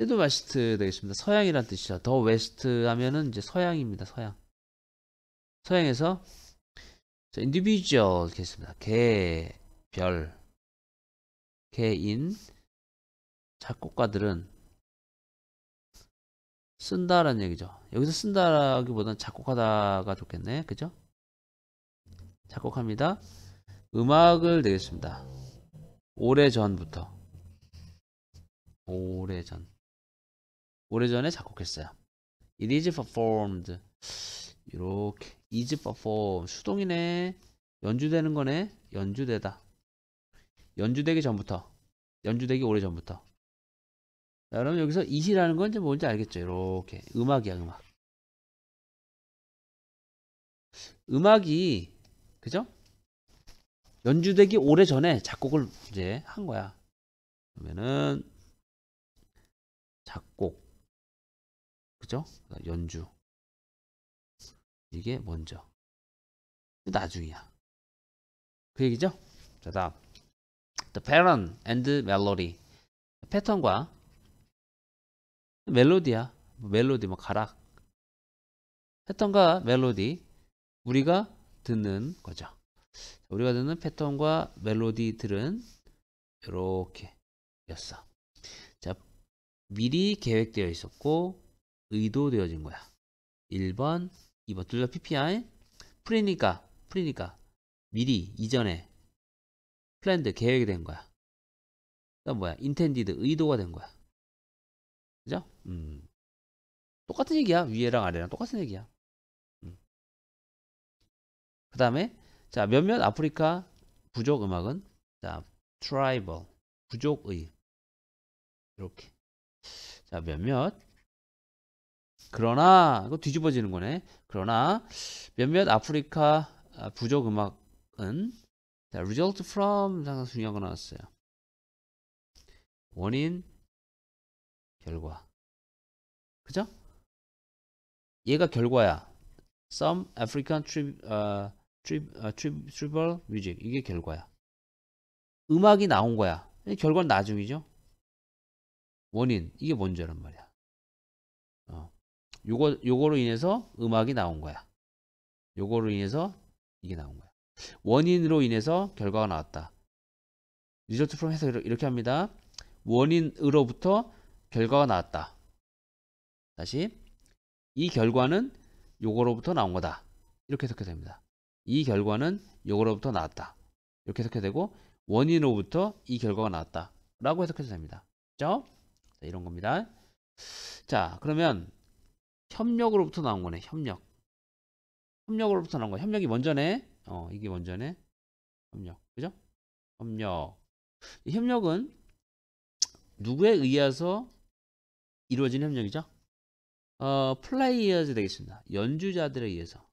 헤드 웨스트 되겠습니다. 서양이란 뜻이죠. 더 웨스트 하면은 이제 서양입니다. 서양. 서양에서 자, i n 비 i v 되겠습니다. 개, 별, 개인 작곡가들은 쓴다라는 얘기죠. 여기서 쓴다라기보다는 작곡하다가 좋겠네. 그죠? 작곡합니다. 음악을 되겠습니다. 오래전부터 오래전 오래전에 작곡했어요. It is performed. 이렇게 is performed. 수동이네. 연주되는 거네. 연주되다. 연주되기 전부터. 연주되기 오래전부터. 자, 그럼 여기서 i t 라는건 이제 뭔지 알겠죠? 이렇게 음악이야, 음악. 음악이 그죠? 연주되기 오래전에 작곡을 이제 한 거야. 그러면은 작곡 그죠? 그러니까 연주. 이게 먼저. 나중이야. 그 얘기죠? 자, 다음. The pattern and melody. 패턴과 멜로디야. 뭐 멜로디, 뭐, 가락. 패턴과 멜로디. 우리가 듣는 거죠. 우리가 듣는 패턴과 멜로디들은 이렇게 였어. 자, 미리 계획되어 있었고 의도되어진 거야. 1번, 2번 둘 다 PPI 프리니까 프리니까 미리 이전에 플랜드 계획이 된 거야. 그러니 뭐야? 인텐디드 의도가 된 거야. 그죠? 음. 똑같은 얘기야. 위에랑 아래랑 똑같은 얘기야. 음. 그 다음에 자 몇몇 아프리카 부족 음악은 자 트라이벌 부족의 이렇게 자 몇몇 그러나 이거 뒤집어지는 거네. 그러나 몇몇 아프리카 아, 부족 음악은 자, result from 항상 중요한 고 나왔어요. 원인 결과. 그죠? 얘가 결과야. Some African trib, uh, trib, uh, trib, tribal music 이게 결과야. 음악이 나온 거야. 결과는 나중이죠. 원인 이게 뭔지란 말이야. 어. 요거 요거로 인해서 음악이 나온 거야. 요거로 인해서 이게 나온 거야. 원인으로 인해서 결과가 나왔다. 리조트 프롬 해서 이렇게 합니다. 원인으로부터 결과가 나왔다. 다시 이 결과는 요거로부터 나온 거다. 이렇게 해석해 됩니다. 이 결과는 요거로부터 나왔다. 이렇게 해석해 되고 원인으로부터 이 결과가 나왔다. 라고 해석해도 됩니다. 그죠? 자, 이런 겁니다. 자, 그러면 협력으로부터 나온 거네. 협력. 협력으로부터 나온 거야. 협력이 먼저네. 어, 이게 먼저네. 협력. 그죠? 협력. 협력은 누구에 의해서 이루어진 협력이죠? 어, 플라이어즈 되겠습니다. 연주자들에 의해서.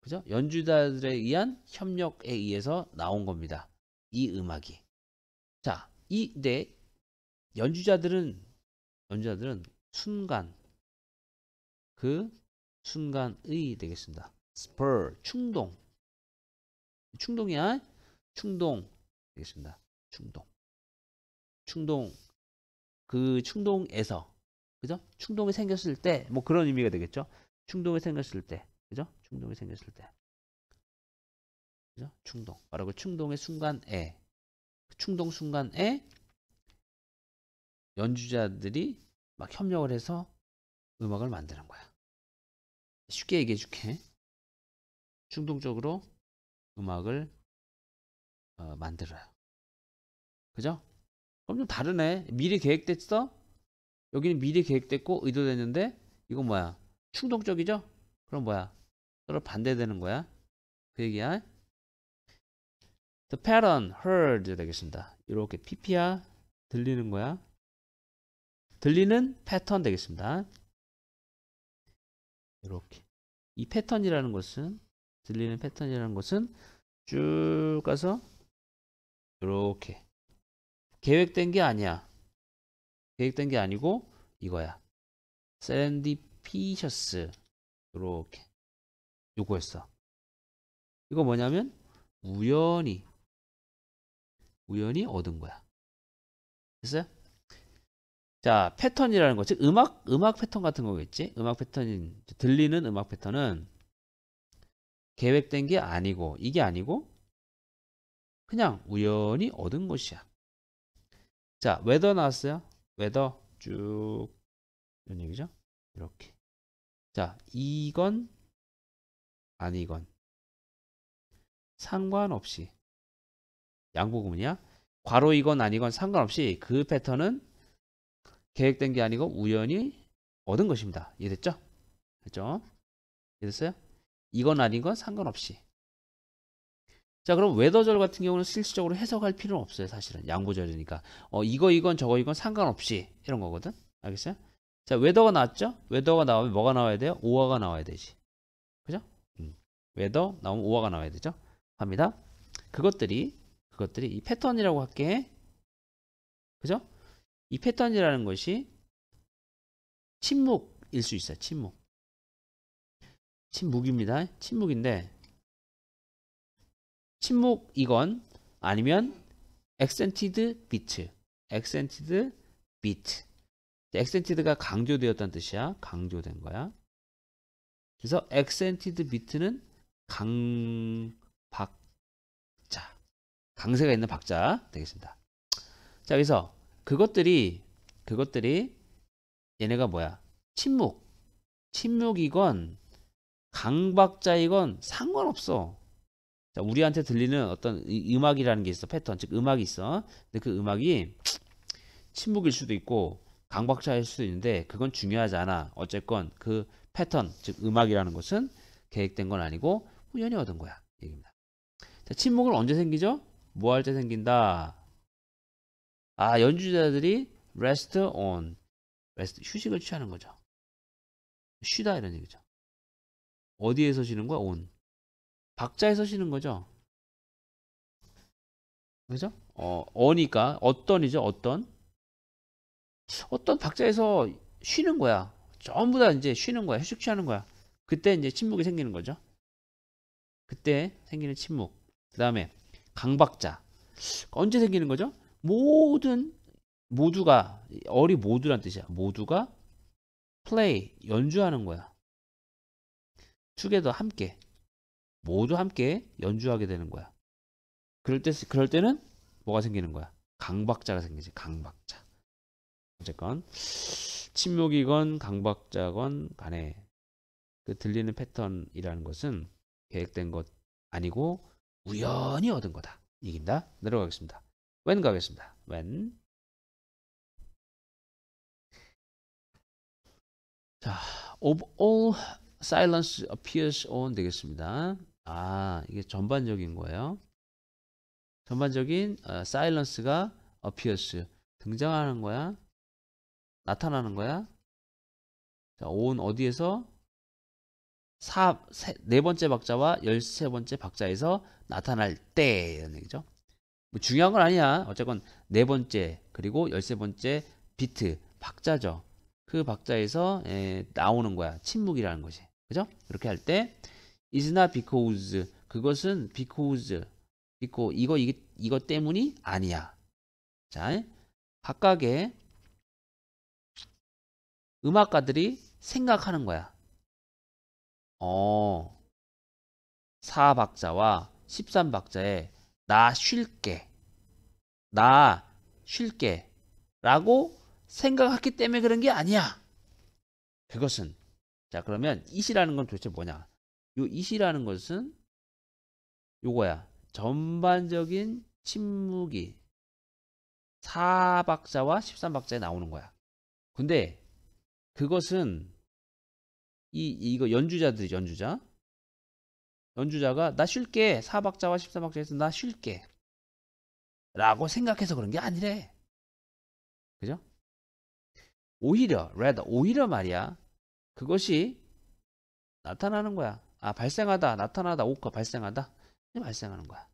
그죠? 연주자들에 의한 협력에 의해서 나온 겁니다. 이 음악이. 자, 이, 네. 연주자들은, 연주자들은 순간, 그 순간의 되겠습니다. spur 충동 충동이야 충동 되겠습니다. 충동 충동 그 충동에서 그죠? 충동이 생겼을 때 뭐 그런 의미가 되겠죠. 충동이 생겼을 때 그죠? 충동이 생겼을 때 그죠? 충동 바로 그 충동의 순간에 그 충동 순간에 연주자들이 막 협력을 해서 음악을 만드는 거야. 쉽게 얘기해 줄게. 충동적으로 음악을 어, 만들어요. 그죠? 그럼 좀 다르네. 미리 계획됐어? 여기는 미리 계획됐고 의도됐는데 이건 뭐야? 충동적이죠? 그럼 뭐야? 서로 반대되는 거야. 그 얘기야. The pattern heard 되겠습니다. 이렇게 p p r 들리는 거야. 들리는 패턴 되겠습니다. 이렇게 이 패턴이라는 것은 들리는 패턴이라는 것은 쭉 가서 이렇게 계획된 게 아니야 계획된 게 아니고 이거야 샌디피셔스 이렇게 요거였어 이거 뭐냐면 우연히 우연히 얻은 거야 됐어요? 자, 패턴이라는 것 즉, 음악, 음악 패턴 같은 거겠지? 음악 패턴인, 들리는 음악 패턴은 계획된 게 아니고, 이게 아니고, 그냥 우연히 얻은 것이야. 자, 웨더 나왔어요? 웨더 쭉, 이런 얘기죠? 이렇게. 자, 이건, 아니건. 상관없이. 양복음이야? 괄호 이건 아니건 상관없이 그 패턴은 계획된 게 아니고 우연히 얻은 것입니다. 이해됐죠? 됐죠? 그렇죠? 이해됐어요? 이건 아닌 건 상관없이. 자 그럼 웨더절 같은 경우는 실질적으로 해석할 필요는 없어요. 사실은 양보절이니까. 어 이거 이건 저거 이건 상관없이 이런 거거든. 알겠어요? 자 웨더가 나왔죠? 웨더가 나오면 뭐가 나와야 돼요? 오화가 나와야 되지. 그죠? 음. 웨더 나오면 오화가 나와야 되죠. 합니다. 그것들이 그것들이 이 패턴이라고 할게. 그죠? 이 패턴이라는 것이 침묵일 수 있어요. 침묵. 침묵입니다. 침묵인데 침묵 이건 아니면 accented bit, accented bit. accented가 강조되었다는 뜻이야. 강조된 거야. 그래서 accented bit는 강박자, 강세가 있는 박자 되겠습니다. 자, 그래서 그것들이 그것들이 얘네가 뭐야? 침묵. 침묵이건 강박자이건 상관없어. 자, 우리한테 들리는 어떤 음악이라는 게 있어. 패턴. 즉 음악이 있어. 근데 그 음악이 침묵일 수도 있고 강박자일 수도 있는데 그건 중요하지 않아. 어쨌건 그 패턴, 즉 음악이라는 것은 계획된 건 아니고 우연히 얻은 거야. 얘기입니다. 자, 침묵은 언제 생기죠? 뭐 할 때 생긴다? 아 연주자들이 rest on rest 휴식을 취하는 거죠. 쉬다 이런 얘기죠. 어디에서 쉬는 거야? on 박자에서 쉬는 거죠. 그죠? 어, 어니까 어떤이죠? 어떤 어떤 박자에서 쉬는 거야. 전부 다 이제 쉬는 거야. 휴식 취하는 거야. 그때 이제 침묵이 생기는 거죠. 그때 생기는 침묵. 그 다음에 강박자. 언제 생기는 거죠? 모든 모두가 어리 모두란 뜻이야. 모두가 플레이 연주하는 거야. 축에도 함께 모두 함께 연주하게 되는 거야. 그럴 때 그럴 때는 뭐가 생기는 거야? 강박자가 생기지. 강박자. 어쨌건 침묵이건 강박자건 간에 그 들리는 패턴이라는 것은 계획된 것 아니고 우연히 얻은 거다. 이긴다. 내려가겠습니다. when 가겠습니다. when 자, of all silence appears on 되겠습니다. 아, 이게 전반적인 거예요. 전반적인 어, silence가 appears 등장하는 거야. 나타나는 거야. 자, on 어디에서 4, 세, 네 번째 박자와 열세 번째 박자에서 나타날 때 이런 얘기죠. 뭐 중요한 건 아니야. 어쨌건 네 번째 그리고 열세 번째 비트 박자죠. 그 박자에서 에, 예, 나오는 거야. 침묵이라는 것이. 그죠? 그렇게 할 때 is not because 그것은 because because 이거 이게 이거 때문이 아니야. 자, 각각의 음악가들이 생각하는 거야. 어. 4박자와 13박자에 나 쉴게 나 쉴게 라고 생각했기 때문에 그런 게 아니야. 그것은 자 그러면 이시라는 건 도대체 뭐냐? 요 이시라는 것은 요거야. 전반적인 침묵이 4박자와 13박자에 나오는 거야. 근데 그것은 이 이거 연주자들이 연주자 연주자가 나 쉴게 4박자와 13박자에서 나 쉴게 라고 생각해서 그런 게 아니래. 그죠? 오히려, r a e r 오히려 말이야. 그것이 나타나는 거야. 아, 발생하다, 나타나다, 오커 발생하다. 발생하는 거야.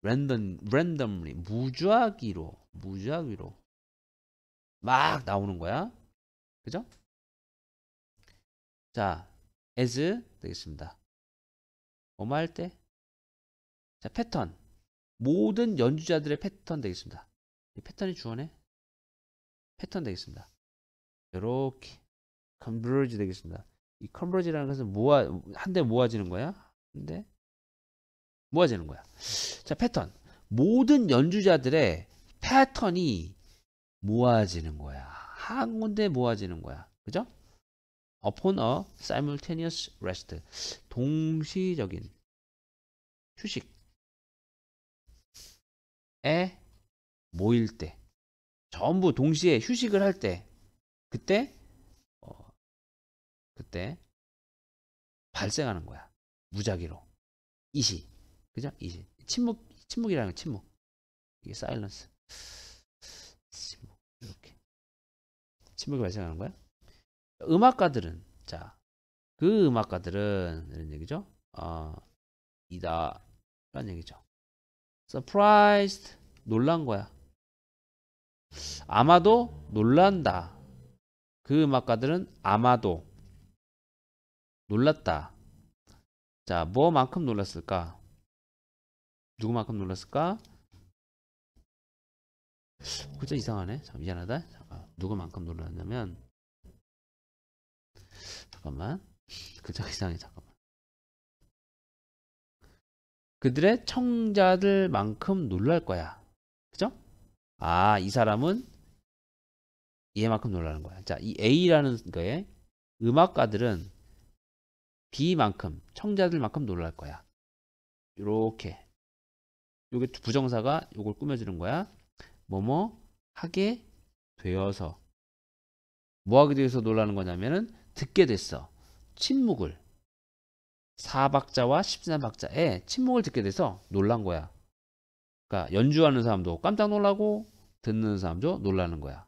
랜덤, 랜덤리, 무작위로, 무작위로 막 나오는 거야. 그죠? 자, as 되겠습니다. 뭐뭐 할 때? 자, 패턴. 모든 연주자들의 패턴 되겠습니다. 패턴이 주어네? 패턴 되겠습니다. 이렇게 컨버지 되겠습니다. 이 컨버지라는 것은 모아 한데 모아지는 거야. 근데 모아지는 거야. 자, 패턴. 모든 연주자들의 패턴이 모아지는 거야. 한 군데 모아지는 거야. 그죠? upon a simultaneous rest 동시적인 휴식 에 모일 때 전부 동시에 휴식을 할 때 그때 어, 그때 발생하는 거야 무작위로 이시 그죠 이시 침묵 침묵이라는 건 침묵 이게 사일런스 침묵 이렇게 침묵이 발생하는 거야 음악가들은 자그 음악가들은 이런 얘기죠 아 어, 이다 라는 얘기죠 surprised 놀란 거야. 아마도 놀란다. 그 음악가들은 아마도 놀랐다. 자, 뭐만큼 놀랐을까? 누구만큼 놀랐을까? 글자 이상하네. 참 미안하다. 잠깐. 아, 누구만큼 놀랐냐면 잠깐만. 글자가 이상해. 잠깐만. 그들의 청자들만큼 놀랄 거야. 그죠? 아, 이 사람은 얘만큼 놀라는 거야. 자, 이 A라는 거에 음악가들은 B만큼, 청자들만큼 놀랄 거야. 요렇게 요게 부정사가 요걸 꾸며주는 거야. 뭐뭐 하게 되어서. 뭐 하게 되어서 놀라는 거냐면은 듣게 됐어. 침묵을. 4박자와 14박자에 침묵을 듣게 돼서 놀란 거야. 그러니까 연주하는 사람도 깜짝 놀라고 듣는 사람도 놀라는 거야.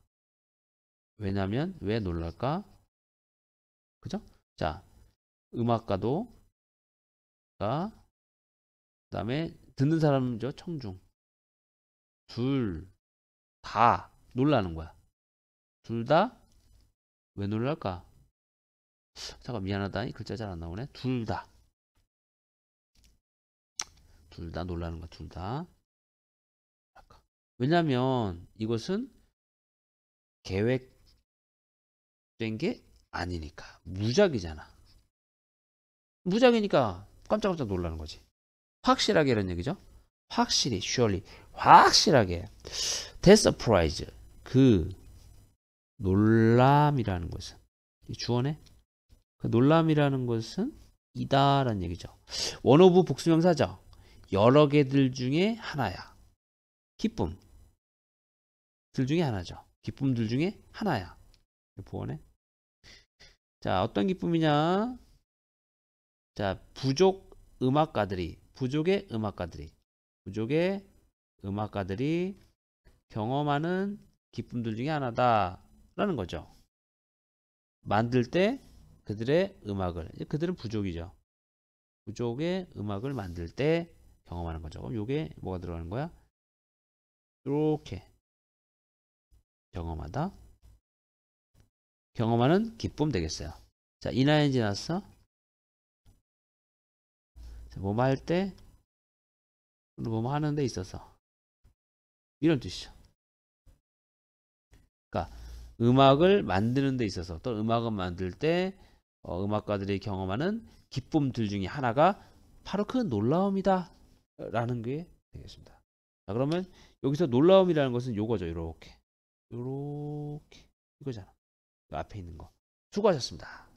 왜냐면 왜 놀랄까? 그죠? 자, 음악가도 그다음에 듣는 사람이죠. 청중. 둘 다 놀라는 거야. 둘 다 왜 놀랄까? 잠깐 미안하다. 이 글자 잘 안 나오네. 둘 다. 둘다 놀라는 거둘 다. 왜냐면 하 이것은 계획된 게 아니니까 무작이잖아. 무작이니까 깜짝깜짝 놀라는 거지. 확실하게 이런 얘기죠. 확실히, surely, 확실하게. The surprise, 그 놀람이라는 것은 주어네. 그 놀람이라는 것은 이다라는 얘기죠. 원오브 복수명사죠. 여러 개들 중에 하나야. 기쁨. 들 중에 하나죠. 기쁨들 중에 하나야. 보원해 자, 어떤 기쁨이냐? 자, 부족 음악가들이, 부족의 음악가들이, 부족의 음악가들이 경험하는 기쁨들 중에 하나다라는 거죠. 만들 때 그들의 음악을, 그들은 부족이죠. 부족의 음악을 만들 때 경험하는 거죠. 그럼 이게 뭐가 들어가는 거야? 이렇게 경험하다 경험하는 기쁨 되겠어요. 자, 인하인 지났어. 뭐뭐 할 때, 뭐뭐 하는 데 있어서. 이런 뜻이죠. 그러니까 음악을 만드는 데 있어서 또 음악을 만들 때 어, 음악가들이 경험하는 기쁨들 중에 하나가 바로 그 놀라움이다 라는 게 되겠습니다. 자, 그러면 여기서 놀라움이라는 것은 요거죠. 이렇게. 요렇게 이거잖아. 요 앞에 있는 거. 수고하셨습니다.